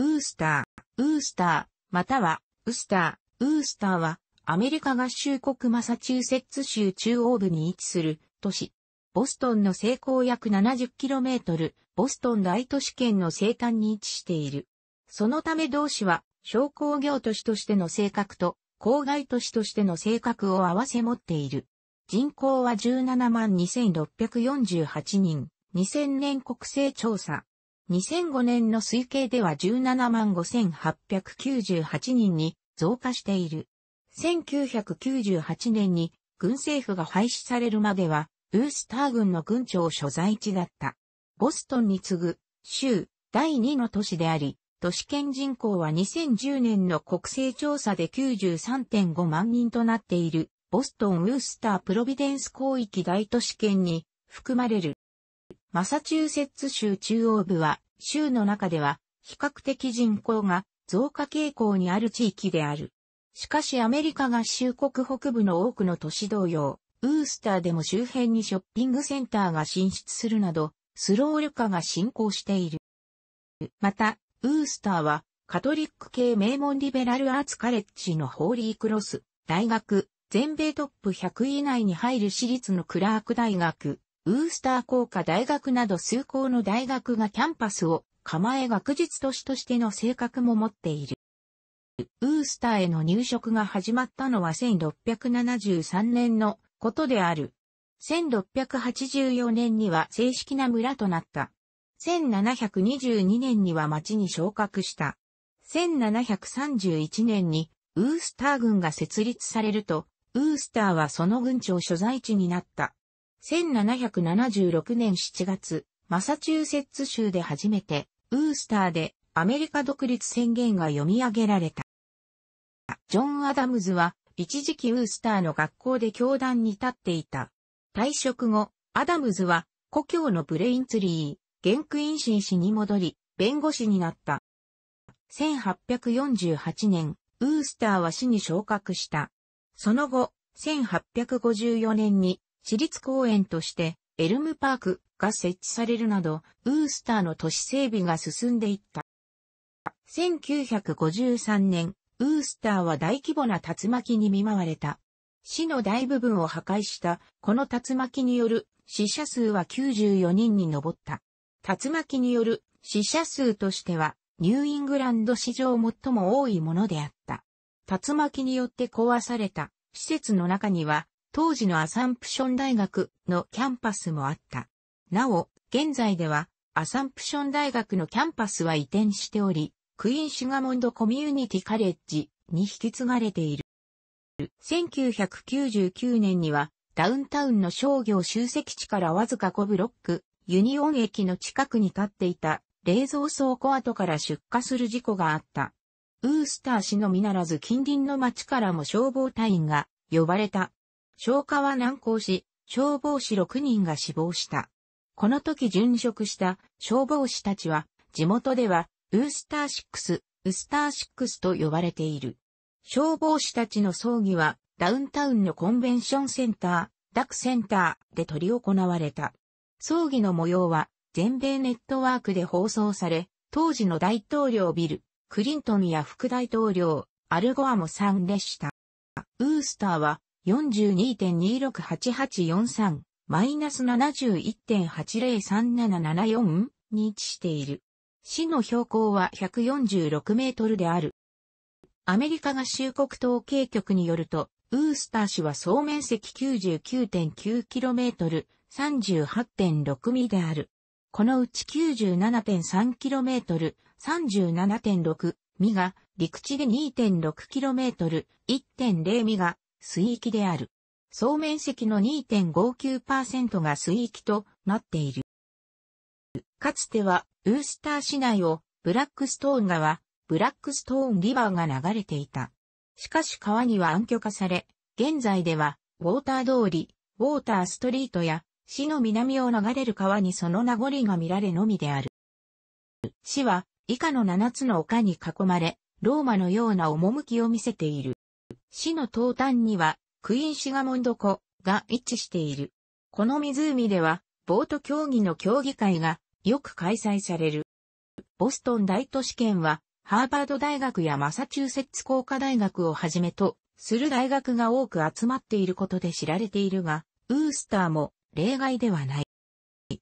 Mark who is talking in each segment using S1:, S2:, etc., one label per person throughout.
S1: ウースター、ウースター、または、ウスター、ウースターは、アメリカ合衆国マサチューセッツ州中央部に位置する都市。ボストンの西高約 70km、ボストン大都市圏の西端に位置している。そのため同市は、商工業都市としての性格と、郊外都市としての性格を合わせ持っている。人口は17万2648人、2000年国勢調査、2005年の推計では17万5898人に増加している。1998年に軍政府が廃止されるまでは、ウースター軍の軍庁所在地だった。ボストンに次ぐ、州、第2の都市であり、都市圏人口は2010年の国勢調査で93.5万人となっている、ボストン・ウースター・プロビデンス広域大都市圏に含まれる。マサチューセッツ州中央部は、州の中では、比較的人口が増加傾向にある地域である。しかしアメリカ合衆国北部の多くの都市同様、ウースターでも周辺にショッピングセンターが進出するなど、スロール化が進行している。また、ウースターは、カトリック系名門リベラルアーツカレッジのホーリークロス、大学、全米トップ100位以内に入る私立のクラーク大学、ウースター工科大学など数校の大学がキャンパスを構え学術都市としての性格も持っている。ウースターへの入植が始まったのは1673年のことである。1684年には正式な村となった。1722年には町に昇格した。1731年にウースター軍が設立されると、ウースターはその軍庁所在地になった。1776年7月、マサチューセッツ州で初めて、ウースターでアメリカ独立宣言が読み上げられた。ジョン・アダムズは、一時期ウースターの学校で教団に立っていた。退職後、アダムズは、故郷のブレインツリー、ゲンクインシン氏に戻り、弁護士になった。1848年、ウースターは市に昇格した。その後、1854年に私立公園として、エルムパークが設置されるなど、ウースターの都市整備が進んでいった。1953年、ウースターは大規模な竜巻に見舞われた。市の大部分を破壊した、この竜巻による死者数は94人に上った。竜巻による死者数としては、ニューイングランド史上最も多いものであった。竜巻によって壊された施設の中には、当時のアサンプション大学のキャンパスもあった。なお、現在では、アサンプション大学のキャンパスは移転しており、クイーン・シュガモンド・コミュニティ・カレッジに引き継がれている。1999年には、ダウンタウンの商業集積地からわずか5ブロック、ユニオン駅の近くに立っていた冷蔵倉庫跡から出火する事故があった。ウースター氏のみならず近隣の町からも消防隊員が呼ばれた。消火は難航し、消防士6人が死亡した。この時殉職した消防士たちは、地元では、ウースターシックス、ウスターシックスと呼ばれている。消防士たちの葬儀は、ダウンタウンのコンベンションセンター、ダクセンターで執り行われた。葬儀の模様は、全米ネットワークで放送され、当時の大統領ビル、クリントンや副大統領、アルゴアも参列した。ウースターは42.268843 71.803774に位置している。市の標高は146メートルである。アメリカ合衆国統計局によると、ウースター市は総面積 99.9km、38.6ミである。このうち 97.3km、37.6ミが陸地で 2.6km、1.0ミが水域である。総面積の2.59%が水域となっている。かつては、ウースター市内をブラックストーン川、ブラックストーンリバーが流れていた。しかし川には暗渠化され、現在では、ウォーター通り、ウォーターストリートや、市の南を流れる川にその名残が見られのみである。市は、以下の7つの丘に囲まれ、ローマのような趣を見せている。市の東端には、クイーンシガモンド湖が位置している。この湖では、ボート競技の競技会がよく開催される。ボストン大都市圏は、ハーバード大学やマサチューセッツ工科大学をはじめと、する大学が多く集まっていることで知られているが、ウースターも例外ではない。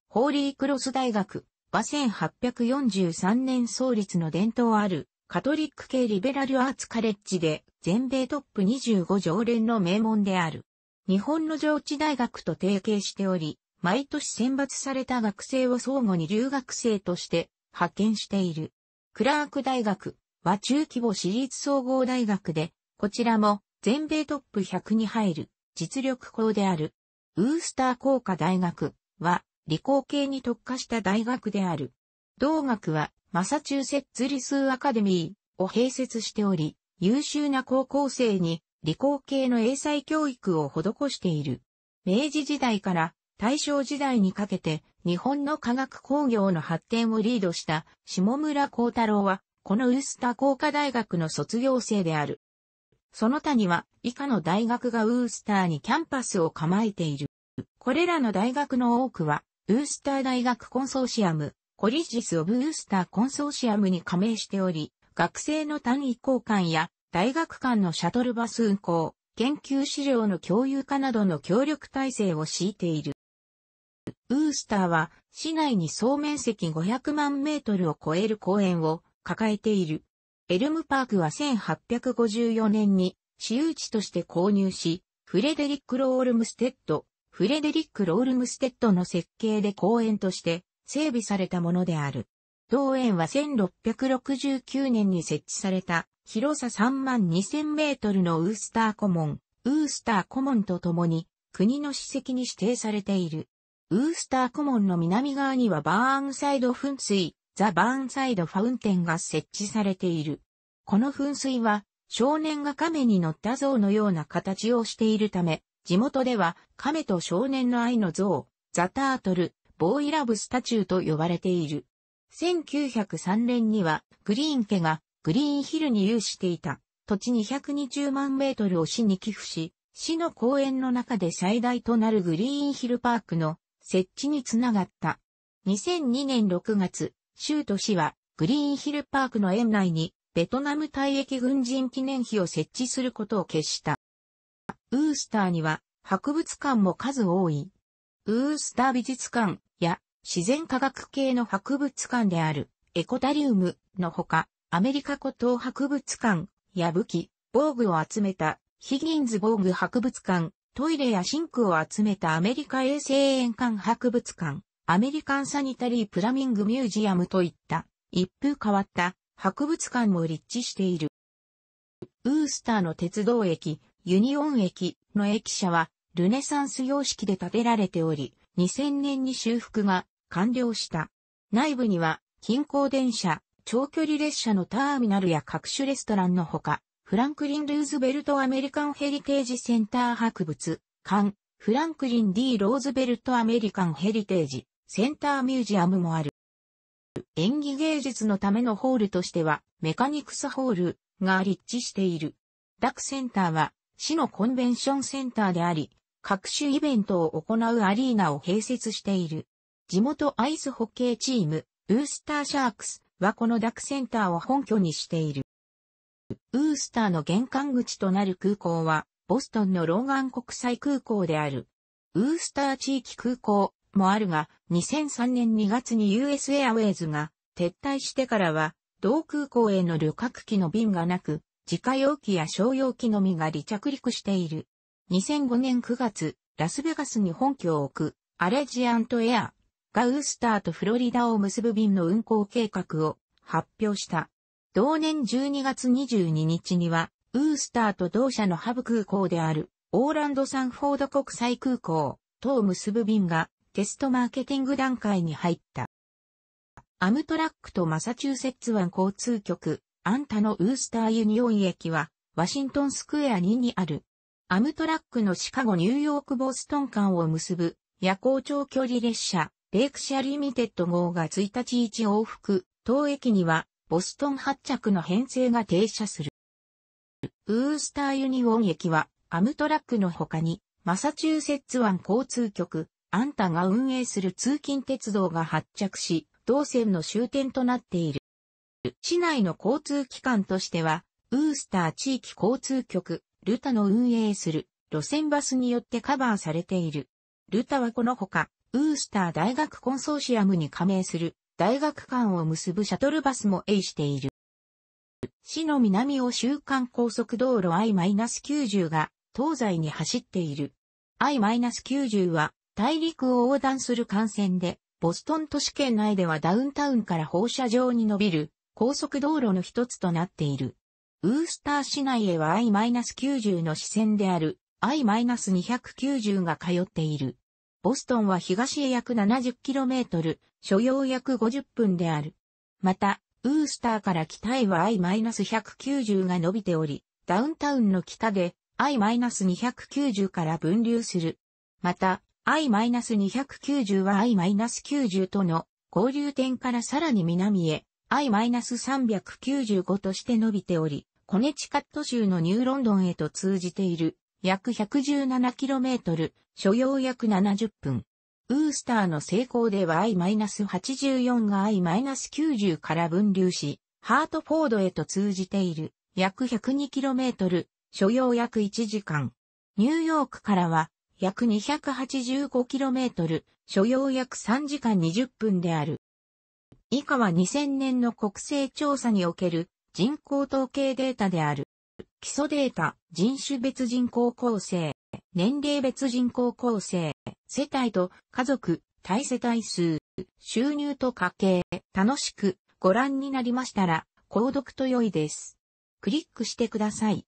S1: ホーリークロス大学は1843年創立の伝統あるカトリック系リベラルアーツカレッジで全米トップ25常連の名門である。日本の上智大学と提携しており、毎年選抜された学生を相互に留学生として派遣している。クラーク大学は中規模私立総合大学で、こちらも全米トップ100に入る実力校である。ウースター工科大学は理工系に特化した大学である。同学はマサチューセッツ理数アカデミーを併設しており、優秀な高校生に理工系の英才教育を施している。明治時代から大正時代にかけて日本の科学工業の発展をリードした下村光太郎は、このウスタ工科大学の卒業生である。その他には以下の大学がウースターにキャンパスを構えている。これらの大学の多くは、ウースター大学コンソーシアム、コリジス・オブ・ウースター・コンソーシアムに加盟しており、学生の単位交換や大学間のシャトルバス運行、研究資料の共有化などの協力体制を敷いている。ウースターは市内に総面積500万メートルを超える公園を抱えている。エルムパークは1854年に私有地として購入し、フレデリック・ロールムステッド、フレデリック・ロールムステッドの設計で公園として整備されたものである。同園は1669年に設置された広さ3万2000メートルのウースターコモン、ウースターコモンとともに国の史跡に指定されている。ウースターコモンの南側にはバーンサイド噴水、ザ・バーンサイド・ファウンテンが設置されている。この噴水は少年が亀に乗った像のような形をしているため、地元では亀と少年の愛の像、ザ・タートル、ボーイラブスタチューと呼ばれている。1903年にはグリーン家がグリーンヒルに有していた土地220万メートルを市に寄付し、市の公園の中で最大となるグリーンヒルパークの設置につながった。2002年6月、州と市はグリーンヒルパークの園内にベトナム退役軍人記念碑を設置することを決した。ウースターには博物館も数多い。ウースター美術館、自然科学系の博物館であるエコタリウムのほか、アメリカ古島博物館や武器、防具を集めたヒギンズ防具博物館、トイレやシンクを集めたアメリカ衛生園館博物館、アメリカンサニタリープラミングミュージアムといった一風変わった博物館も立地している。ウースターの鉄道駅、ユニオン駅の駅舎はルネサンス様式で建てられており、2000年に修復が完了した。内部には、近郊電車、長距離列車のターミナルや各種レストランのほか、フランクリン・ルーズベルト・アメリカン・ヘリテージ・センター博物館、フランクリン・ D・ ローズベルト・アメリカン・ヘリテージ・センター・ミュージアムもある。演技芸術のためのホールとしては、メカニクスホールが立地している。ダクセンターは、市のコンベンションセンターであり、各種イベントを行うアリーナを併設している。地元アイスホッケーチーム、ウースターシャークスはこのダクセンターを本拠にしている。ウースターの玄関口となる空港は、ボストンのローガン国際空港である。ウースター地域空港もあるが、2003年2月に US i r ウェ y ズが撤退してからは、同空港への旅客機の便がなく、自家用機や商用機のみが離着陸している。2005年9月、ラスベガスに本拠を置く、アレジアントエアがウースターとフロリダを結ぶ便の運行計画を発表した。同年12月22日には、ウースターと同社のハブ空港である、オーランド・サンフォード国際空港とを結ぶ便がテストマーケティング段階に入った。アムトラックとマサチューセッツ湾交通局、アンタのウースターユニオン駅は、ワシントンスクエア2にある。アムトラックのシカゴ・ニューヨーク・ボストン間を結ぶ夜行長距離列車、レイクシャリミテッド号が1日1往復、当駅には、ボストン発着の編成が停車する。ウースターユニオン駅は、アムトラックの他に、マサチューセッツ湾交通局、アンタが運営する通勤鉄道が発着し、同線の終点となっている。市内の交通機関としては、ウースター地域交通局、ルタの運営する路線バスによってカバーされている。ルタはこのほか、ブースター大学コンソーシアムに加盟する大学間を結ぶシャトルバスも営している。市の南を週間高速道路 I-90 が東西に走っている。I-90 は大陸を横断する幹線で、ボストン都市圏内ではダウンタウンから放射状に伸びる高速道路の一つとなっている。ウースター市内へは I-90 の支線である I-290 が通っている。ボストンは東へ約 70km、所要約50分である。また、ウースターから北へは I-190 が伸びており、ダウンタウンの北で I-290 から分流する。また、I-290 は I-90 との合流点からさらに南へ I-395 として伸びており、コネチカット州のニューロンドンへと通じている。約 117km、所要約70分。ウースターの成功では I-84 が I-90 から分流し、ハートフォードへと通じている、約 102km、所要約1時間。ニューヨークからは、約 285km、所要約3時間20分である。以下は2000年の国勢調査における人口統計データである。基礎データ、人種別人口構成、年齢別人口構成、世帯と家族、対世帯数、収入と家計、楽しくご覧になりましたら、購読と良いです。クリックしてください。